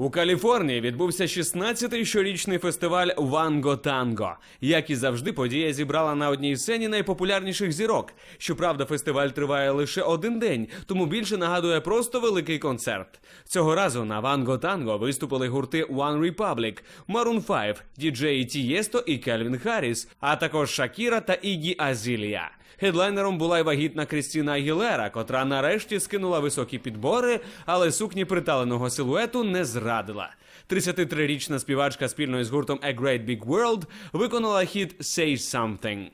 У Каліфорнії відбувся 16-й щорічний фестиваль Ванго Танго. Як і завжди, подія зібрала на одній сцені найпопулярніших зірок. Щоправда, фестиваль триває лише один день, тому більше нагадує просто великий концерт. Цього разу на Ванго Танго виступили гурти One Republic, Maroon 5, діджеї Тієсто і Кельвін Харріс, а також Шакіра та Ігі Азілія. Хедлайнером була й вагітна Крістіна Агілера, котра нарешті скинула високі підбори, але сукні приталеного силуету не зрадила. 33-річна співачка спільно із гуртом A Great Big World виконала хіт «Say Something».